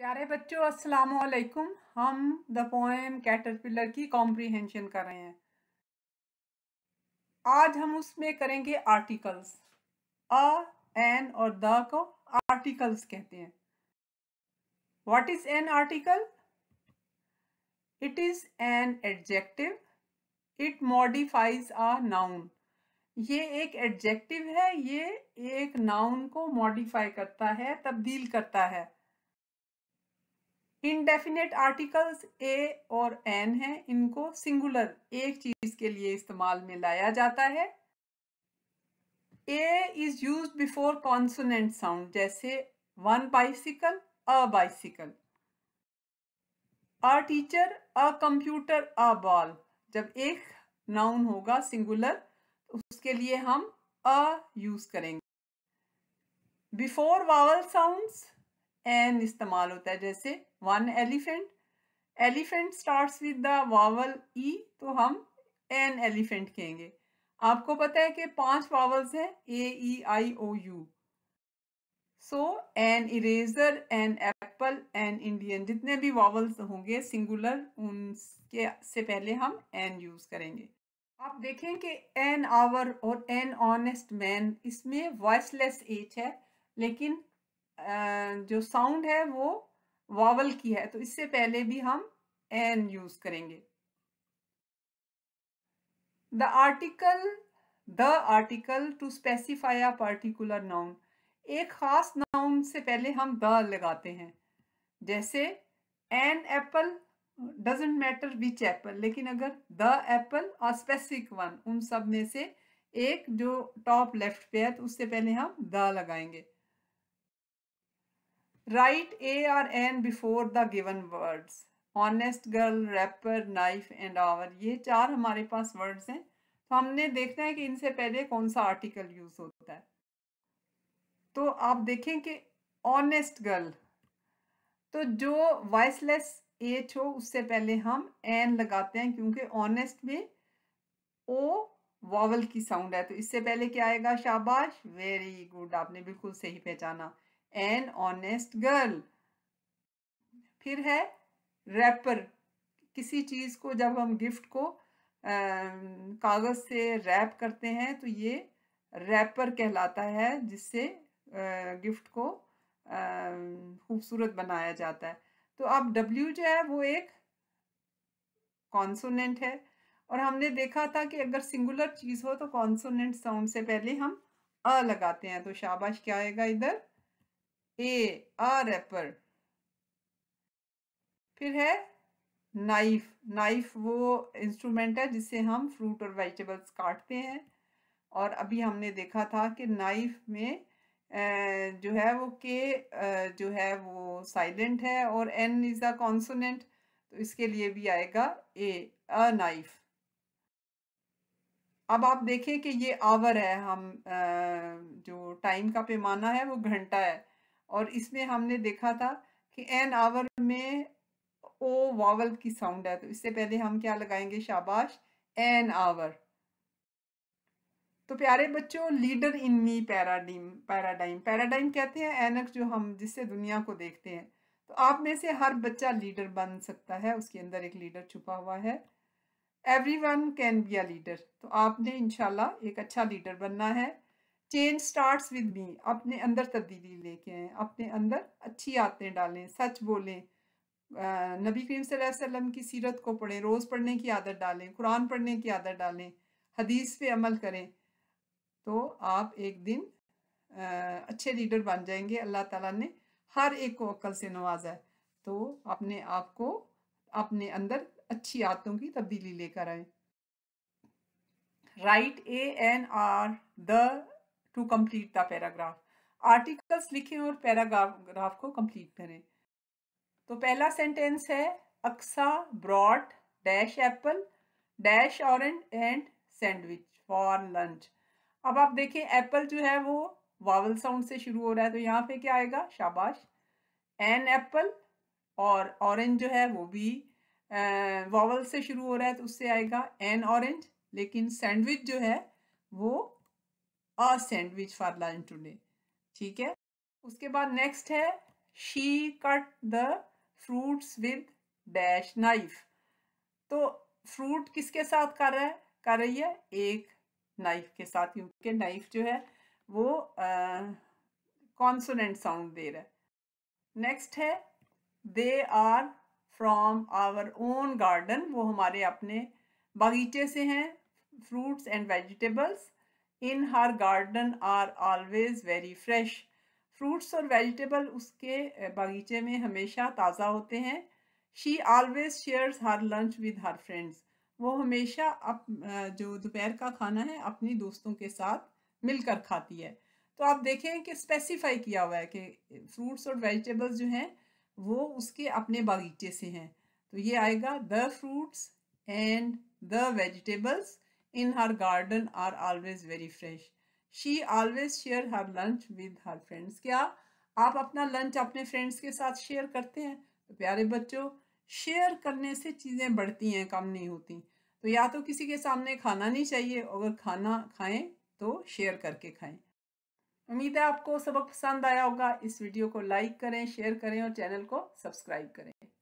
प्यारे बच्चों अस्सलाम वालेकुम हम द पोएम कैटरपिलर की कॉम्प्रीहेंशन कर रहे हैं आज हम उसमें करेंगे आर्टिकल्स अ एन और द को आर्टिकल्स कहते हैं what is an article it is an adjective it modifies a noun ये एक एडजेक्टिव है ये एक नाउन को मॉडिफाई करता है तब्दील करता है इनडेफिनेट आर्टिकल्स ए और एन हैं इनको सिंगुलर एक चीज के लिए इस्तेमाल में लाया जाता है A is use before consonant sound जैसे one bicycle a bicycle a teacher a computer a ball जब एक नाउन होगा सिंगुलर तो उसके लिए हम अ यूज करेंगे बिफोर वावल साउंड्स एन इस्तेमाल होता है जैसे one elephant elephant start with the vowel E तो हम एन एलिफेंट कहेंगे आपको पता है कि पांच वावल्स हैं A E I O U so an eraser an apple an Indian जितने भी वावल्स होंगे सिंगुलर उनके से पहले हम एन यूज़ करेंगे आप देखें कि एन आवर और एन ऑनेस्ट मैन इसमें वॉइसलेस एच है लेकिन जो साउंड है वो वावल की है तो इससे पहले भी हम एन यूज करेंगे the article the article to specify a particular noun एक खास नाउन से पहले हम द लगाते हैं जैसे an apple doesn't matter which apple लेकिन अगर द एप्पल और स्पेसिफिक वन उन सब में से एक जो टॉप लेफ्ट पे है तो उससे पहले हम द लगाएंगे Write A or N before the given words. Honest girl wrapper knife and hour ये चार हमारे पास वर्ड्स हैं तो हमने देखना है कि इनसे पहले कौन सा आर्टिकल यूज होता है तो आप देखें कि ऑनेस्ट गर्ल तो जो वॉइसलेस एच हो उससे पहले हम एन लगाते हैं क्योंकि ऑनेस्ट में ओ वॉवल की साउंड है तो इससे पहले क्या आएगा शाबाश वेरी गुड आपने बिल्कुल सही पहचाना एन ऑनेस्ट गर्ल फिर है रैपर किसी चीज़ को जब हम गिफ्ट को कागज़ से रैप करते हैं तो ये रैपर कहलाता है जिससे गिफ्ट को खूबसूरत बनाया जाता है तो अब डब्ल्यू जो है वो एक कॉन्सोनेंट है और हमने देखा था कि अगर सिंगुलर चीज़ हो तो कॉन्सोनेंट साउंड से पहले हम अ लगाते हैं तो शाबाश क्या आएगा इधर ए आ रैपर फिर है नाइफ नाइफ वो इंस्ट्रूमेंट है जिससे हम फ्रूट और वेजिटेबल्स काटते हैं और अभी हमने देखा था कि नाइफ में जो है वो के जो है वो साइलेंट है और एन इज़ अ कॉन्सोनेंट तो इसके लिए भी आएगा ए अ नाइफ अब आप देखें कि ये आवर है हम जो टाइम का पैमाना है वो घंटा है और इसमें हमने देखा था कि एन आवर में ओ वावल की साउंड है तो इससे पहले हम क्या लगाएंगे शाबाश एन आवर तो प्यारे बच्चों leader in me paradigm paradigm paradigm कहते हैं एनक जो हम जिससे दुनिया को देखते हैं तो आप में से हर बच्चा लीडर बन सकता है उसके अंदर एक लीडर छुपा हुआ है every one can be a leader तो आपने इनशाला एक अच्छा लीडर बनना है चेंज स्टार्ट्स विद मी अपने अंदर तब्दीली लेके आए अपने अंदर अच्छी आदतें डालें सच बोलें नबी करीम वसल्लम की सीरत को पढ़ें रोज़ पढ़ने की आदत डालें कुरान पढ़ने की आदत डालें हदीस पे अमल करें तो आप एक दिन अच्छे लीडर बन जाएंगे अल्लाह ताला ने हर एक को अक्ल से नवाजा है तो अपने आप को अपने अंदर अच्छी आदतों की तब्दीली लेकर आए write a an or the to complete the paragraph articles लिखें और पैराग्राफ को कंप्लीट करें तो पहला सेंटेंस है Aksa brought dash apple dash orange and sandwich for lunch अब आप देखें एप्पल जो है वो वावल साउंड से शुरू हो रहा है तो यहाँ पे क्या आएगा शाबाश एन एप्पल और ऑरेंज जो है वो भी वावल से शुरू हो रहा है तो उससे आएगा एन ऑरेंज लेकिन सैंडविच जो है वो a sandwich for lunch today ठीक है उसके बाद नेक्स्ट है she cut the fruits with dash knife तो फ्रूट किसके साथ कर रहा है कर रही है एक नाइफ के साथ क्योंकि नाइफ जो है वो कॉन्सोनेंट साउंड दे रहा है नेक्स्ट है they are from our own garden वो हमारे अपने बगीचे से हैं fruits and vegetables in her garden are always very fresh fruits और वेजिटेबल उसके बगीचे में हमेशा ताज़ा होते हैं she always shares her lunch with her friends वो हमेशा अप जो दोपहर का खाना है अपनी दोस्तों के साथ मिलकर खाती है तो आप देखें कि स्पेसिफाई किया हुआ है कि फ्रूट्स और वेजिटेबल्स जो हैं वो उसके अपने बागीचे से हैं तो ये आएगा the fruits and the vegetables in her garden are always very fresh. She always share her lunch with her friends. क्या आप अपना लंच अपने फ्रेंड्स के साथ शेयर करते हैं तो प्यारे बच्चों शेयर करने से चीज़ें बढ़ती हैं कम नहीं होती तो या तो किसी के सामने खाना नहीं चाहिए अगर खाना खाएं तो शेयर करके खाएं उम्मीद है आपको सबक पसंद आया होगा इस वीडियो को लाइक करें शेयर करें और चैनल को सब्सक्राइब करें